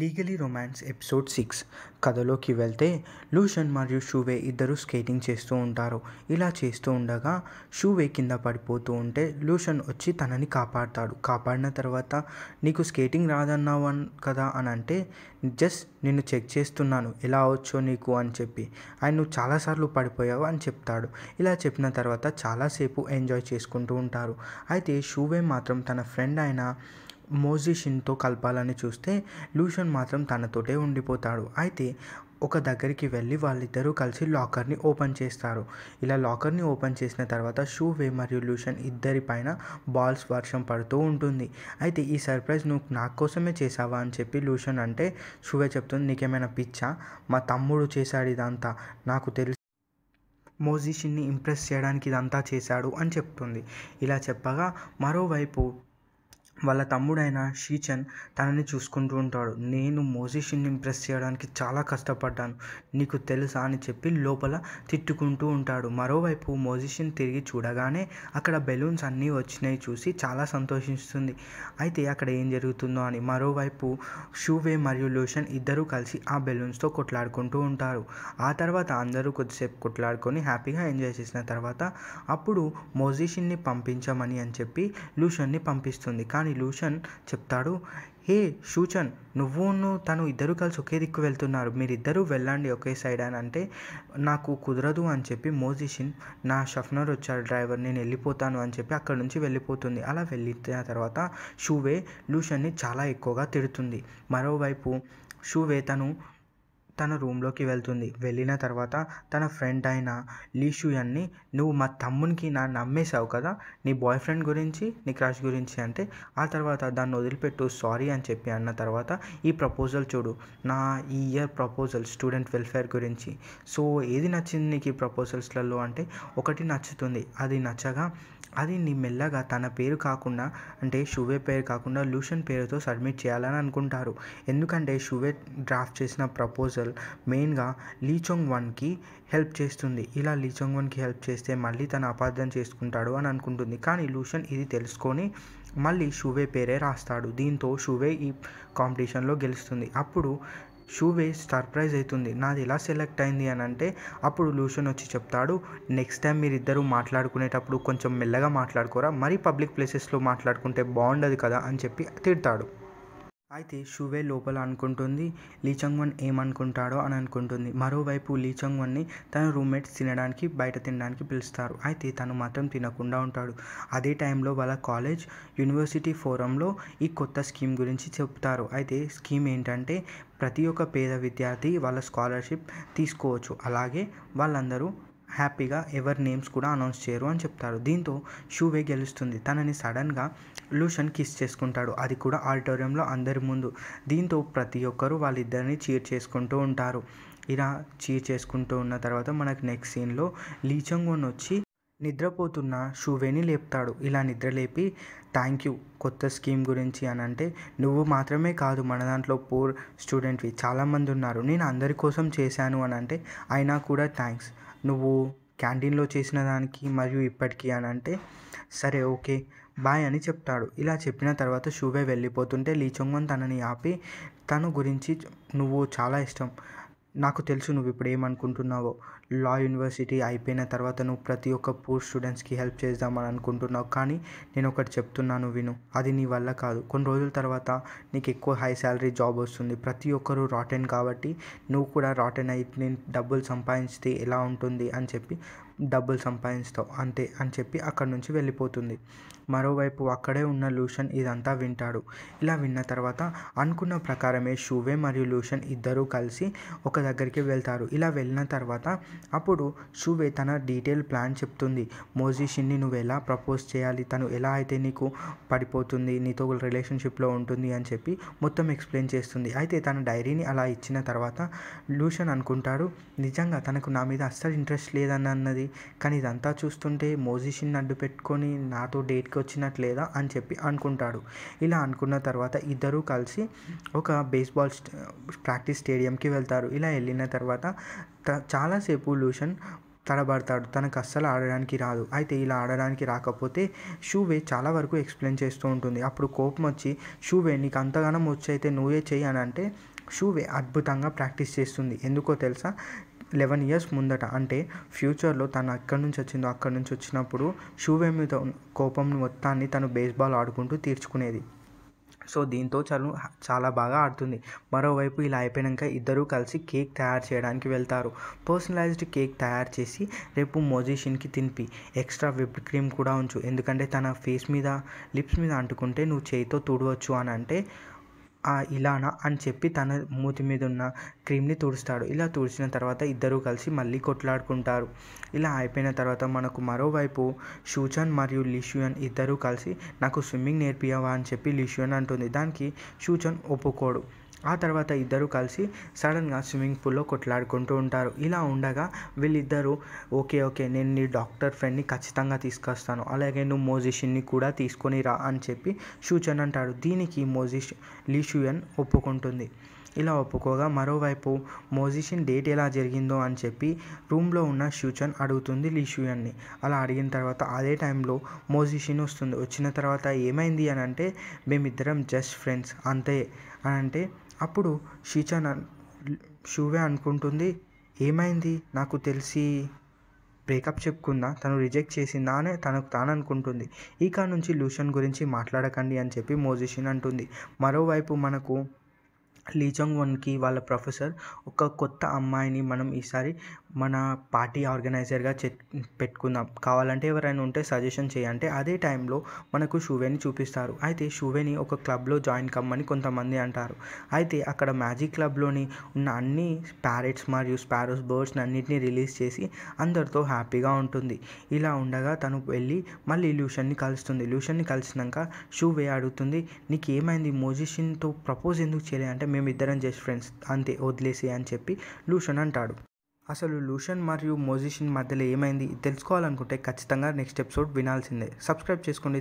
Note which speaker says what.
Speaker 1: legally romance episode six కథలోకి వెళ్తే lotion మరియు షూవే ఇద్దరు స్కేటింగ్ చేస్తూ ఉంటారు ఇలా చేస్తూ ఉండగా షూవే కింద పడిపోతూ ఉంటే లూషన్ వచ్చి తనని కాపాడతాడు కాపాడిన తర్వాత నీకు స్కేటింగ్ రాదన్నావు కదా అని అంటే జస్ట్ నిన్ను చెక్ చేస్తున్నాను ఎలా వచ్చో నీకు అని చెప్పి ఆయన నువ్వు చాలాసార్లు పడిపోయావు అని చెప్తాడు ఇలా చెప్పిన తర్వాత చాలాసేపు ఎంజాయ్ చేసుకుంటూ ఉంటారు అయితే షూవే మాత్రం తన ఫ్రెండ్ అయిన మోజిషిన్తో కలపాలని చూస్తే లూషన్ మాత్రం తనతోటే ఉండిపోతాడు అయితే ఒక దగ్గరికి వెళ్ళి వాళ్ళిద్దరూ కలిసి లాకర్ని ఓపెన్ చేస్తారు ఇలా లాకర్ని ఓపెన్ చేసిన తర్వాత షూవే మరియు లూషన్ ఇద్దరి పైన బాల్స్ వర్షం పడుతూ ఉంటుంది అయితే ఈ సర్ప్రైజ్ నువ్వు నా కోసమే చేసావా అని చెప్పి లూషన్ అంటే షూవే చెప్తుంది నీకేమైనా పిచ్చా మా తమ్ముడు చేశాడు ఇదంతా నాకు తెలిసి మోజిషిన్ని ఇంప్రెస్ చేయడానికి ఇదంతా చేశాడు అని చెప్తుంది ఇలా చెప్పగా మరోవైపు వాళ్ళ తమ్ముడైన షీచన్ తనని చూసుకుంటూ ఉంటాడు నేను మోజిషిన్ని ఇంప్రెస్ చేయడానికి చాలా కష్టపడ్డాను నీకు తెలుసా అని చెప్పి లోపల తిట్టుకుంటూ ఉంటాడు మరోవైపు మోజిషిన్ తిరిగి చూడగానే అక్కడ బెలూన్స్ అన్నీ వచ్చినాయి చూసి చాలా సంతోషిస్తుంది అయితే అక్కడ ఏం జరుగుతుందో అని మరోవైపు షూవే మరియు లూషన్ ఇద్దరూ కలిసి ఆ బెలూన్స్తో కొట్లాడుకుంటూ ఉంటారు ఆ తర్వాత అందరూ కొద్దిసేపు కొట్లాడుకొని హ్యాపీగా ఎంజాయ్ చేసిన తర్వాత అప్పుడు మోజిషిన్ని పంపించమని అని చెప్పి లూషన్ని పంపిస్తుంది కానీ ఒకసారి లూషన్ చెప్తాడు హే షూచన్ నువ్వును తను ఇద్దరు కలిసి ఒకే దిక్కు వెళ్తున్నారు మీరిద్దరూ వెళ్ళండి ఒకే సైడ్ అని అంటే నాకు కుదరదు అని చెప్పి మోజిషిన్ నా షఫ్నర్ వచ్చాడు డ్రైవర్ నేను వెళ్ళిపోతాను అని చెప్పి అక్కడ నుంచి వెళ్ళిపోతుంది అలా వెళ్ళిన తర్వాత షూవే లూషన్ని చాలా ఎక్కువగా తిడుతుంది మరోవైపు షూవే తను తన రూమ్లోకి వెళ్తుంది వెళ్ళిన తర్వాత తన ఫ్రెండ్ అయిన లీషుయన్ని నువ్వు మా తమ్మునికి నా నమ్మేశావు కదా నీ బాయ్ ఫ్రెండ్ గురించి నీ క్రాష్ గురించి అంటే ఆ తర్వాత దాన్ని వదిలిపెట్టు సారీ అని చెప్పి అన్న తర్వాత ఈ ప్రపోజల్ చూడు నా ఈ ఇయర్ ప్రపోజల్ స్టూడెంట్ వెల్ఫేర్ గురించి సో ఏది నచ్చింది నీకు ఈ ప్రపోజల్స్లలో అంటే ఒకటి నచ్చుతుంది అది నచ్చగా అది నీ మెల్లగా తన పేరు కాకుండా అంటే షువే పేరు కాకుండా లూషన్ పేరుతో సబ్మిట్ చేయాలని అనుకుంటారు ఎందుకంటే షువే డ్రాఫ్ట్ చేసిన ప్రపోజల్ మెయిన్గా లీచొంగ్ వన్కి హెల్ప్ చేస్తుంది ఇలా లీచొంగ్ వన్కి హెల్ప్ చేస్తే మళ్ళీ తను అపార్థం చేసుకుంటాడు అని అనుకుంటుంది కానీ లూషన్ ఇది తెలుసుకొని మళ్ళీ షువే పేరే రాస్తాడు దీంతో షువే ఈ కాంపిటీషన్లో గెలుస్తుంది అప్పుడు షూ వేస్ సర్ప్రైజ్ అవుతుంది నాది ఎలా సెలెక్ట్ అయింది అని అంటే అప్పుడు లూషన్ వచ్చి చెప్తాడు నెక్స్ట్ టైం మీరిద్దరూ మాట్లాడుకునేటప్పుడు కొంచెం మెల్లగా మాట్లాడుకోరా మరీ పబ్లిక్ ప్లేసెస్లో మాట్లాడుకుంటే బాగుండదు కదా అని చెప్పి తిడతాడు అయితే షువే లోపల అనుకుంటుంది లీచంగ్ వన్ ఏమనుకుంటాడో అని అనుకుంటుంది మరోవైపు లీచంగ్ వన్ని తన రూమ్మేట్స్ తినడానికి బయట తినడానికి పిలుస్తారు అయితే తను మాత్రం తినకుండా ఉంటాడు అదే టైంలో వాళ్ళ కాలేజ్ యూనివర్సిటీ ఫోరంలో ఈ కొత్త స్కీమ్ గురించి చెప్తారు అయితే స్కీమ్ ఏంటంటే ప్రతి ఒక్క పేద విద్యార్థి వాళ్ళ స్కాలర్షిప్ తీసుకోవచ్చు అలాగే వాళ్ళందరూ హ్యాపీగా ఎవరి నేమ్స్ కూడా అనౌన్స్ చేయరు అని చెప్తారు దీంతో షూవే గెలుస్తుంది తనని సడన్గా లూషన్ కిస్ చేసుకుంటాడు అది కూడా ఆడిటోరియంలో అందరి ముందు దీంతో ప్రతి ఒక్కరూ వాళ్ళిద్దరిని చీర్ చేసుకుంటూ ఉంటారు ఇలా చీర్ చేసుకుంటూ ఉన్న తర్వాత మనకు నెక్స్ట్ సీన్లో లీచంగోన్ వచ్చి నిద్రపోతున్న షూవేని లేపుతాడు ఇలా నిద్రలేపి థ్యాంక్ యూ కొత్త స్కీమ్ గురించి అని అంటే నువ్వు మాత్రమే కాదు మన దాంట్లో పూర్ స్టూడెంట్వి చాలామంది ఉన్నారు నేను అందరి కోసం చేశాను అని అంటే అయినా కూడా థ్యాంక్స్ నువ్వు క్యాంటీన్లో చేసిన దానికి మరియు ఇప్పటికీ అని అంటే సరే ఓకే బాయ్ అని చెప్తాడు ఇలా చెప్పిన తర్వాత షూవే వెళ్ళిపోతుంటే లీ తనని ఆపి తను గురించి నువ్వు చాలా ఇష్టం నాకు తెలుసు నువ్వు ఇప్పుడు ఏమనుకుంటున్నావో లా యూనివర్సిటీ అయిపోయిన తర్వాత నువ్వు ప్రతి ఒక్క పూర్ స్టూడెంట్స్కి హెల్ప్ చేద్దామని అనుకుంటున్నావు కానీ నేను ఒకటి చెప్తున్నాను విను అది నీ వల్ల కాదు కొన్ని రోజుల తర్వాత నీకు ఎక్కువ హై శాలరీ జాబ్ వస్తుంది ప్రతి ఒక్కరూ రాటెన్ కాబట్టి నువ్వు కూడా రాటెన్ అయి నేను డబ్బులు సంపాదిస్తే ఎలా ఉంటుంది అని చెప్పి డబ్బులు సంపాదిస్తావు అంతే అని చెప్పి అక్కడి నుంచి వెళ్ళిపోతుంది మరోవైపు అక్కడే ఉన్న లూషన్ ఇదంతా వింటాడు ఇలా విన్న తర్వాత అనుకున్న ప్రకారమే షూవే మరియు లూషన్ ఇద్దరూ కలిసి ఒక దగ్గరికి వెళ్తారు ఇలా వెళ్ళిన తర్వాత అప్పుడు షూవే తన డీటెయిల్ ప్లాన్ చెప్తుంది మోజిషిన్ని నువ్వు ఎలా ప్రపోజ్ చేయాలి తను ఎలా అయితే నీకు పడిపోతుంది నీతో రిలేషన్షిప్లో ఉంటుంది అని చెప్పి మొత్తం ఎక్స్ప్లెయిన్ చేస్తుంది అయితే తన డైరీని అలా ఇచ్చిన తర్వాత లూషన్ అనుకుంటాడు నిజంగా తనకు నా మీద అస్సలు ఇంట్రెస్ట్ లేదని అన్నది కానీ ఇదంతా చూస్తుంటే మోజిషిన్ అడ్డు పెట్టుకొని నాతో డేట్కి వచ్చినట్లేదా అని చెప్పి అనుకుంటాడు ఇలా అనుకున్న తర్వాత ఇద్దరూ కలిసి ఒక బేస్బాల్ ప్రాక్టీస్ స్టేడియంకి వెళ్తారు ఇలా వెళ్ళిన తర్వాత చాలాసేపు లూషన్ తడబడతాడు తనకు అస్సలు ఆడడానికి రాదు అయితే ఇలా ఆడడానికి రాకపోతే షూవే చాలా వరకు ఎక్స్ప్లెయిన్ చేస్తూ ఉంటుంది అప్పుడు కోపం వచ్చి షూవే నీకు అంతగానం వచ్చైతే నువ్వే చేయి అని అంటే షూవే అద్భుతంగా ప్రాక్టీస్ చేస్తుంది ఎందుకో తెలుసా లెవెన్ ఇయర్స్ ముందట అంటే ఫ్యూచర్లో తను అక్కడి నుంచి వచ్చిందో అక్కడి నుంచి వచ్చినప్పుడు షూవే మీద కోపం మొత్తాన్ని తను బేస్బాల్ ఆడుకుంటూ తీర్చుకునేది సో దీంతో చను చాలా బాగా ఆడుతుంది మరోవైపు ఇలా అయిపోయాక ఇద్దరూ కలిసి కేక్ తయారు చేయడానికి వెళ్తారు పర్సనలైజ్డ్ కేక్ తయారు చేసి రేపు మొజిషియన్కి తినిపి ఎక్స్ట్రా విప్ క్రీమ్ కూడా ఉంచు ఎందుకంటే తన ఫేస్ మీద లిప్స్ మీద అంటుకుంటే నువ్వు చేయితో తుడవచ్చు అని అంటే ఆ ఇలానా అని చెప్పి తన మూతి మీద ఉన్న క్రీమ్ని తుడుస్తాడు ఇలా తుడిచిన తర్వాత ఇద్దరూ కలిసి మళ్ళీ కొట్లాడుకుంటారు ఇలా అయిపోయిన తర్వాత మనకు మరోవైపు షూచన్ మరియు లిషుయన్ ఇద్దరూ కలిసి నాకు స్విమ్మింగ్ నేర్పియవా అని చెప్పి లిషుయన్ అంటుంది దానికి షూచన్ ఒప్పుకోడు ఆ తర్వాత ఇద్దరు కలిసి సడన్గా స్విమ్మింగ్ పూల్లో కొట్లాడుకుంటూ ఉంటారు ఇలా ఉండగా వీళ్ళిద్దరూ ఓకే ఓకే నేను నీ డాక్టర్ ఫ్రెండ్ని ఖచ్చితంగా తీసుకొస్తాను అలాగే నువ్వు మోజిషియన్ని కూడా తీసుకొని రా అని చెప్పి షూచన్ అంటాడు దీనికి మోజిష్ లీషుయన్ ఒప్పుకుంటుంది ఇలా ఒప్పుకోగా మరోవైపు మోజిషన్ డేట్ ఎలా జరిగిందో అని చెప్పి రూమ్లో ఉన్న షూచన్ అడుగుతుంది లీషుయన్ని అలా అడిగిన తర్వాత అదే టైంలో మోజిషన్ వస్తుంది వచ్చిన తర్వాత ఏమైంది అని అంటే మేమిద్దరం జస్ట్ ఫ్రెండ్స్ అంతే అని అంటే అప్పుడు షీజాన్ షూవే అనుకుంటుంది ఏమైంది నాకు తెలిసి బ్రేకప్ చెప్పుకుందా తను రిజెక్ట్ చేసిందా అని తనకు తాను అనుకుంటుంది ఇక నుంచి లూషన్ గురించి మాట్లాడకండి అని చెప్పి మోజిషన్ అంటుంది మరోవైపు మనకు లీజోంగ్ వన్కి వాళ్ళ ప్రొఫెసర్ ఒక కొత్త అమ్మాయిని మనం ఈసారి మన పార్టీ ఆర్గనైజర్గా చె పెట్టుకుందాం కావాలంటే ఎవరైనా ఉంటే సజెషన్ చేయంటే అదే టైంలో మనకు షూవేని చూపిస్తారు అయితే షూవేని ఒక క్లబ్లో జాయిన్ కమ్మని కొంతమంది అంటారు అయితే అక్కడ మ్యాజిక్ క్లబ్లోని ఉన్న అన్ని ప్యారెట్స్ మరియు స్పారోస్ బర్డ్స్ని అన్నింటినీ రిలీజ్ చేసి అందరితో హ్యాపీగా ఉంటుంది ఇలా ఉండగా తను వెళ్ళి మళ్ళీ ల్యూషన్ని కలుస్తుంది ల్యూషన్ని కలిసినాక షూవే అడుగుతుంది నీకు ఏమైంది మోజిషిన్తో ప్రపోజ్ ఎందుకు చేయలే అంటే మేమిద్దరం జస్ట్ ఫ్రెండ్స్ అంతే వదిలేసి అని చెప్పి లూషన్ అంటాడు అసలు లూషన్ మరియు మోజిషన్ మధ్యలో ఏమైంది తెలుసుకోవాలనుకుంటే ఖచ్చితంగా నెక్స్ట్ ఎపిసోడ్ వినాల్సిందే సబ్స్క్రైబ్ చేసుకోండి